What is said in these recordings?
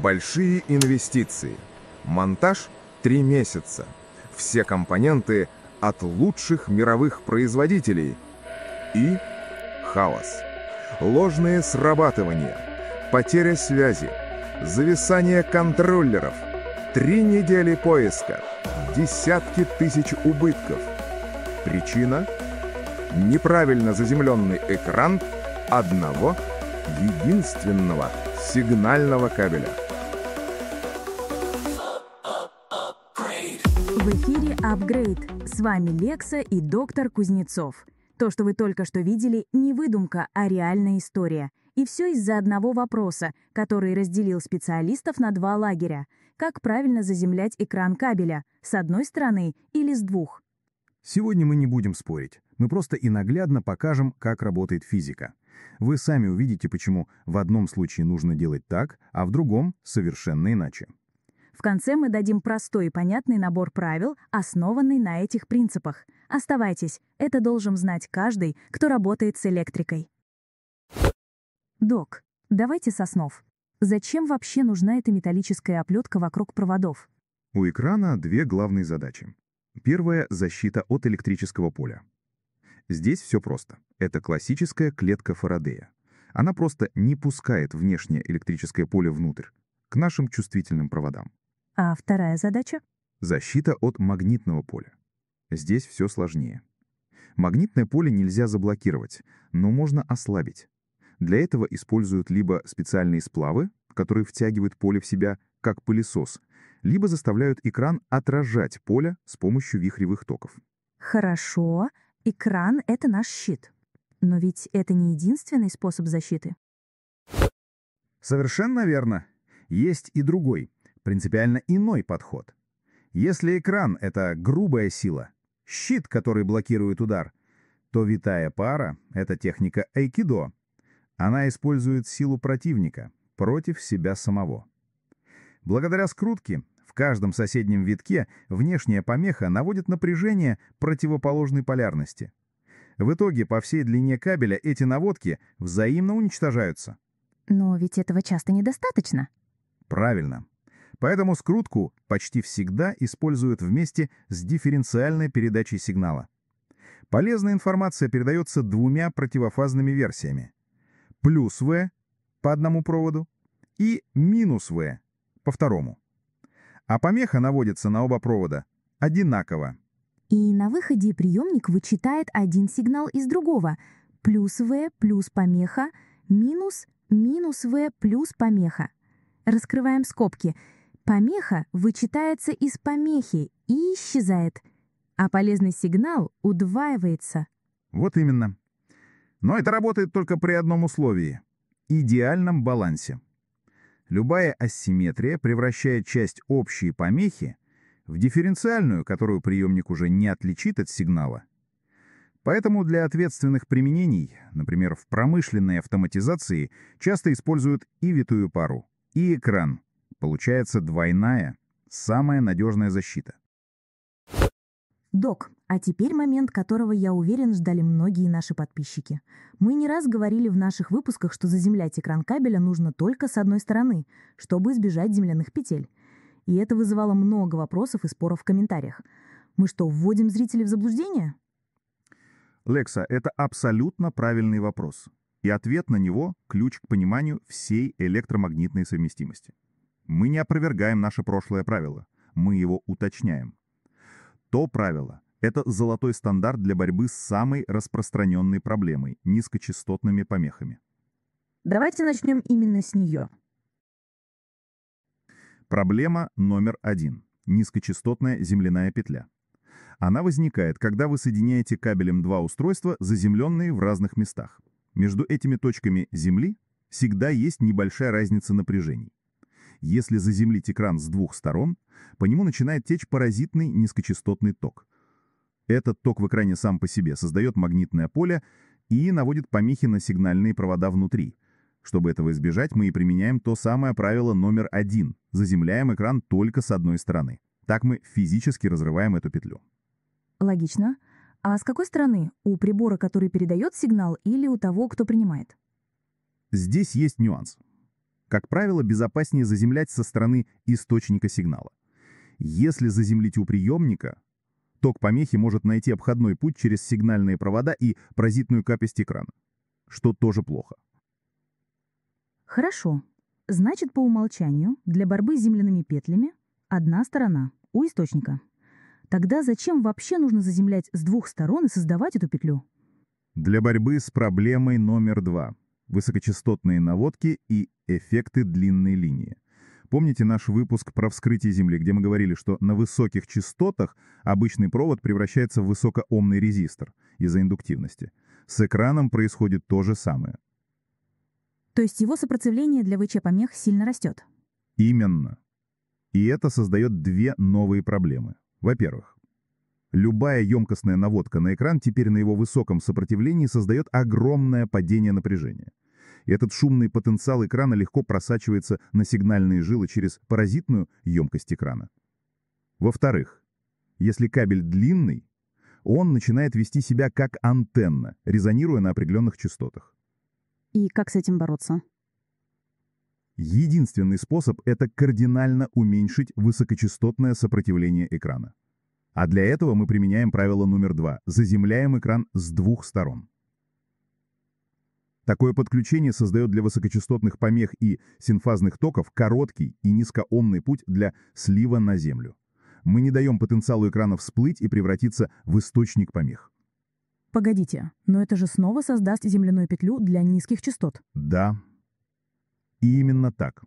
Большие инвестиции. Монтаж три месяца. Все компоненты от лучших мировых производителей. И хаос. Ложные срабатывания. Потеря связи. Зависание контроллеров. Три недели поиска. Десятки тысяч убытков. Причина – неправильно заземленный экран одного единственного сигнального кабеля. В эфире «Апгрейд». С вами Лекса и доктор Кузнецов. То, что вы только что видели, не выдумка, а реальная история. И все из-за одного вопроса, который разделил специалистов на два лагеря. Как правильно заземлять экран кабеля? С одной стороны или с двух? Сегодня мы не будем спорить. Мы просто и наглядно покажем, как работает физика. Вы сами увидите, почему в одном случае нужно делать так, а в другом — совершенно иначе. В конце мы дадим простой и понятный набор правил, основанный на этих принципах. Оставайтесь, это должен знать каждый, кто работает с электрикой. Док, давайте со снов. Зачем вообще нужна эта металлическая оплетка вокруг проводов? У экрана две главные задачи. Первая — защита от электрического поля. Здесь все просто. Это классическая клетка Фарадея. Она просто не пускает внешнее электрическое поле внутрь, к нашим чувствительным проводам. А вторая задача? Защита от магнитного поля. Здесь все сложнее. Магнитное поле нельзя заблокировать, но можно ослабить. Для этого используют либо специальные сплавы, которые втягивают поле в себя, как пылесос, либо заставляют экран отражать поле с помощью вихревых токов. Хорошо, экран — это наш щит. Но ведь это не единственный способ защиты. Совершенно верно. Есть и другой — принципиально иной подход. Если экран — это грубая сила, щит, который блокирует удар, то витая пара — это техника айкидо. Она использует силу противника против себя самого. Благодаря скрутке в каждом соседнем витке внешняя помеха наводит напряжение противоположной полярности. В итоге по всей длине кабеля эти наводки взаимно уничтожаются. Но ведь этого часто недостаточно. Правильно. Поэтому скрутку почти всегда используют вместе с дифференциальной передачей сигнала. Полезная информация передается двумя противофазными версиями. Плюс В по одному проводу и минус В по второму. А помеха наводится на оба провода одинаково. И на выходе приемник вычитает один сигнал из другого. Плюс В плюс помеха минус минус В плюс помеха. Раскрываем скобки – Помеха вычитается из помехи и исчезает, а полезный сигнал удваивается. Вот именно. Но это работает только при одном условии — идеальном балансе. Любая асимметрия превращает часть общей помехи в дифференциальную, которую приемник уже не отличит от сигнала. Поэтому для ответственных применений, например, в промышленной автоматизации, часто используют и витую пару, и экран — Получается двойная, самая надежная защита. Док, а теперь момент, которого, я уверен, ждали многие наши подписчики. Мы не раз говорили в наших выпусках, что заземлять экран кабеля нужно только с одной стороны, чтобы избежать земляных петель. И это вызывало много вопросов и споров в комментариях. Мы что, вводим зрителей в заблуждение? Лекса, это абсолютно правильный вопрос. И ответ на него – ключ к пониманию всей электромагнитной совместимости. Мы не опровергаем наше прошлое правило, мы его уточняем. То правило – это золотой стандарт для борьбы с самой распространенной проблемой – низкочастотными помехами. Давайте начнем именно с нее. Проблема номер один – низкочастотная земляная петля. Она возникает, когда вы соединяете кабелем два устройства, заземленные в разных местах. Между этими точками Земли всегда есть небольшая разница напряжений. Если заземлить экран с двух сторон, по нему начинает течь паразитный низкочастотный ток. Этот ток в экране сам по себе создает магнитное поле и наводит помехи на сигнальные провода внутри. Чтобы этого избежать, мы и применяем то самое правило номер один – заземляем экран только с одной стороны. Так мы физически разрываем эту петлю. Логично. А с какой стороны? У прибора, который передает сигнал, или у того, кто принимает? Здесь есть нюанс. Как правило, безопаснее заземлять со стороны источника сигнала. Если заземлить у приемника, ток помехи может найти обходной путь через сигнальные провода и паразитную капость экрана, что тоже плохо. Хорошо. Значит, по умолчанию для борьбы с земляными петлями одна сторона у источника. Тогда зачем вообще нужно заземлять с двух сторон и создавать эту петлю? Для борьбы с проблемой номер два – высокочастотные наводки и эффекты длинной линии. Помните наш выпуск про вскрытие Земли, где мы говорили, что на высоких частотах обычный провод превращается в высокоомный резистор из-за индуктивности. С экраном происходит то же самое. То есть его сопротивление для ВЧ-помех сильно растет? Именно. И это создает две новые проблемы. Во-первых, Любая емкостная наводка на экран теперь на его высоком сопротивлении создает огромное падение напряжения. И этот шумный потенциал экрана легко просачивается на сигнальные жилы через паразитную емкость экрана. Во-вторых, если кабель длинный, он начинает вести себя как антенна, резонируя на определенных частотах. И как с этим бороться? Единственный способ – это кардинально уменьшить высокочастотное сопротивление экрана. А для этого мы применяем правило номер два – заземляем экран с двух сторон. Такое подключение создает для высокочастотных помех и синфазных токов короткий и низкоомный путь для слива на Землю. Мы не даем потенциалу экрана всплыть и превратиться в источник помех. Погодите, но это же снова создаст земляную петлю для низких частот. Да. И именно так.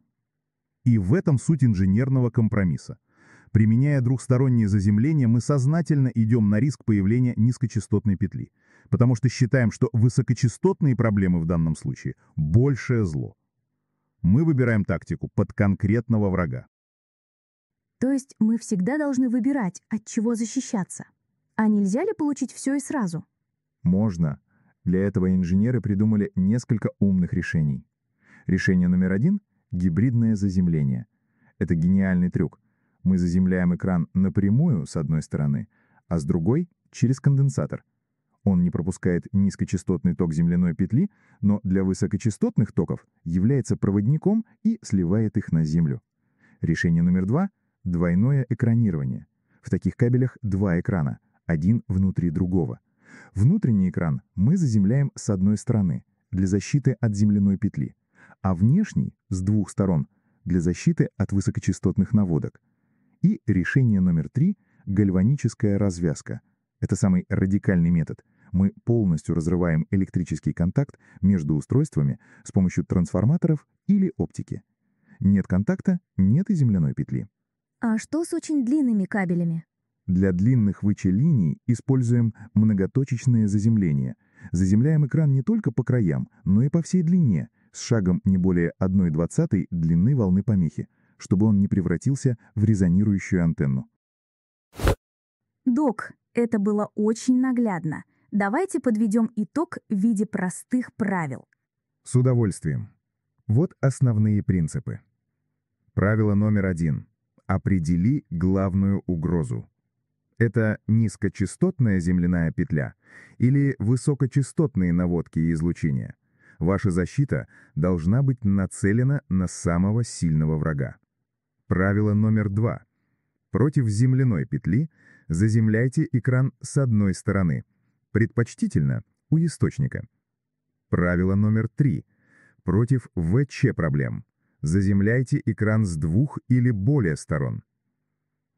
И в этом суть инженерного компромисса. Применяя двухстороннее заземление, мы сознательно идем на риск появления низкочастотной петли, потому что считаем, что высокочастотные проблемы в данном случае – большее зло. Мы выбираем тактику под конкретного врага. То есть мы всегда должны выбирать, от чего защищаться. А нельзя ли получить все и сразу? Можно. Для этого инженеры придумали несколько умных решений. Решение номер один — гибридное заземление. Это гениальный трюк. Мы заземляем экран напрямую с одной стороны, а с другой — через конденсатор. Он не пропускает низкочастотный ток земляной петли, но для высокочастотных токов является проводником и сливает их на землю. Решение номер два — двойное экранирование. В таких кабелях два экрана, один внутри другого. Внутренний экран мы заземляем с одной стороны для защиты от земляной петли, а внешний — с двух сторон для защиты от высокочастотных наводок — и решение номер три — гальваническая развязка. Это самый радикальный метод. Мы полностью разрываем электрический контакт между устройствами с помощью трансформаторов или оптики. Нет контакта — нет и земляной петли. А что с очень длинными кабелями? Для длинных ВЧ-линий используем многоточечное заземление. Заземляем экран не только по краям, но и по всей длине, с шагом не более 1,20 длины волны помехи чтобы он не превратился в резонирующую антенну. Док, это было очень наглядно. Давайте подведем итог в виде простых правил. С удовольствием. Вот основные принципы. Правило номер один. Определи главную угрозу. Это низкочастотная земляная петля или высокочастотные наводки и излучения. Ваша защита должна быть нацелена на самого сильного врага. Правило номер два. Против земляной петли заземляйте экран с одной стороны, предпочтительно у источника. Правило номер три. Против ВЧ-проблем заземляйте экран с двух или более сторон.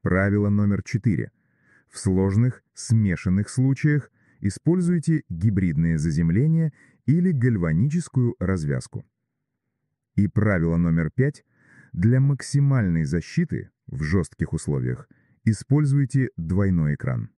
Правило номер четыре: В сложных, смешанных случаях используйте гибридные заземления или гальваническую развязку. И правило номер пять. Для максимальной защиты в жестких условиях используйте двойной экран.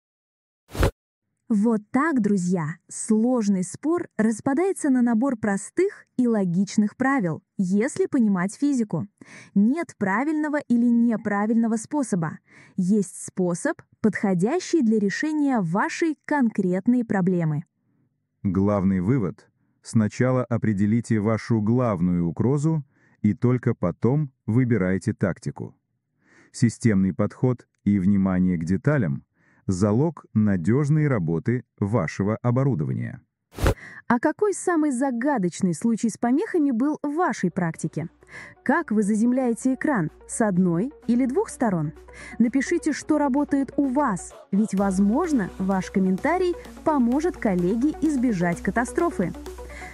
Вот так, друзья, сложный спор распадается на набор простых и логичных правил, если понимать физику. Нет правильного или неправильного способа. Есть способ, подходящий для решения вашей конкретной проблемы. Главный вывод. Сначала определите вашу главную угрозу и только потом Выбирайте тактику. Системный подход и внимание к деталям – залог надежной работы вашего оборудования. А какой самый загадочный случай с помехами был в вашей практике? Как вы заземляете экран? С одной или двух сторон? Напишите, что работает у вас, ведь, возможно, ваш комментарий поможет коллеге избежать катастрофы.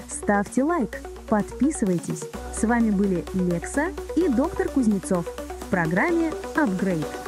Ставьте лайк, подписывайтесь с вами были Лекса и доктор Кузнецов в программе «Апгрейд».